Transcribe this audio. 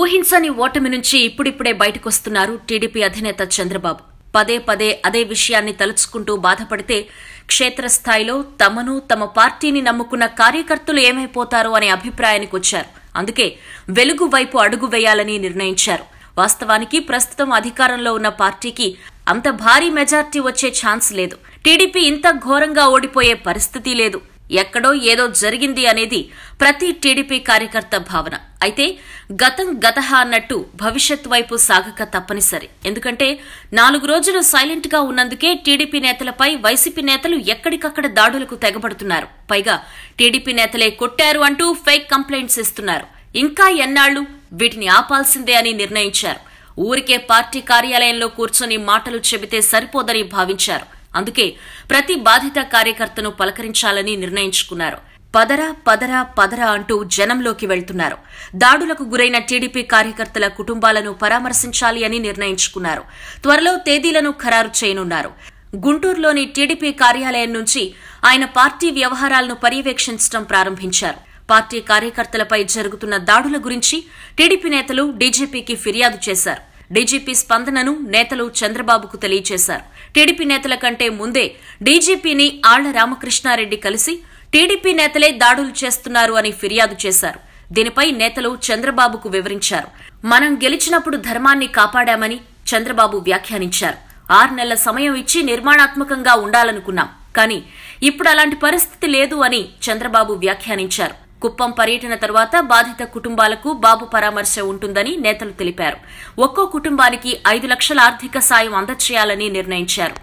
ఊహించని ఓటమి నుంచి ఇప్పుడిప్పుడే బయటకొస్తున్నారు టీడీపీ అధినేత చంద్రబాబు పదే పదే అదే విషయాన్ని తలుచుకుంటూ బాధపడితే క్షేత్రస్థాయిలో తమను తమ పార్టీని నమ్ముకున్న కార్యకర్తలు ఏమైపోతారో అనే అభిప్రాయానికి వచ్చారు అందుకే వెలుగు వైపు అడుగు వేయాలని నిర్ణయించారు వాస్తవానికి ప్రస్తుతం అధికారంలో ఉన్న పార్టీకి అంత భారీ మెజార్టీ వచ్చే ఛాన్స్ లేదు టీడీపీ ఇంత ఘోరంగా ఓడిపోయే పరిస్థితి లేదు ఎక్కడో ఏదో జరిగింది అనేది ప్రతి టీడీపీ కార్యకర్త భావన అయితే గతం గతహ అన్నట్టు భవిష్యత్ వైపు సాగక తప్పనిసరి ఎందుకంటే నాలుగు రోజులు సైలెంట్ గా ఉన్నందుకే టీడీపీ నేతలపై వైసీపీ నేతలు ఎక్కడికక్కడ దాడులకు తెగబడుతున్నారు పైగా టీడీపీ నేతలే కొట్టారు అంటూ ఫేక్ కంప్లైంట్స్ ఇస్తున్నారు ఇంకా ఎన్నాళ్లు వీటిని ఆపాల్సిందే అని నిర్ణయించారు ఊరికే పార్టీ కార్యాలయంలో కూర్చొని మాటలు చెబితే సరిపోదని భావించారు అందుకే ప్రతి బాధిత కార్యకర్తను పలకరించాలని నిర్ణయించుకున్నారు పదర పదర పదర అంటూ జనంలోకి వెళ్తున్నారు దాడులకు గురైన టీడీపీ కార్యకర్తల కుటుంబాలను పరామర్శించాలి అని నిర్ణయించుకున్నారు త్వరలో తేదీలను ఖరారు చేయనున్నారు గుంటూరులోని టీడీపీ కార్యాలయం నుంచి ఆయన పార్టీ వ్యవహారాలను పర్యవేక్షించడం ప్రారంభించారు పార్టీ కార్యకర్తలపై జరుగుతున్న దాడుల గురించి టీడీపీ నేతలు డీజీపీకి ఫిర్యాదు చేశారు డీజీపీ స్పందనను నేతలు చంద్రబాబుకు తెలియజేశారు టీడీపీ నేతల కంటే ముందే డీజీపీని ఆళ్ల రామకృష్ణారెడ్డి కలిసి టీడీపీ నేతలే దాడులు చేస్తున్నారు అని ఫిర్యాదు చేశారు దీనిపై నేతలు చంద్రబాబుకు వివరించారు మనం గెలిచినప్పుడు ధర్మాన్ని కాపాడామని చంద్రబాబు వ్యాఖ్యానించారు ఆరు నెలల సమయం ఇచ్చి నిర్మాణాత్మకంగా ఉండాలనుకున్నాం కానీ ఇప్పుడు అలాంటి పరిస్థితి లేదు అని చంద్రబాబు వ్యాఖ్యానించారు కుప్పం పర్యటన తర్వాత బాధిత కుటుంబాలకు బాబు పరామర్శ ఉంటుందని నేతలు తెలిపారు ఒక్కో కుటుంబానికి ఐదు లక్షల ఆర్థిక సాయం అందచేయాలని నిర్ణయించారు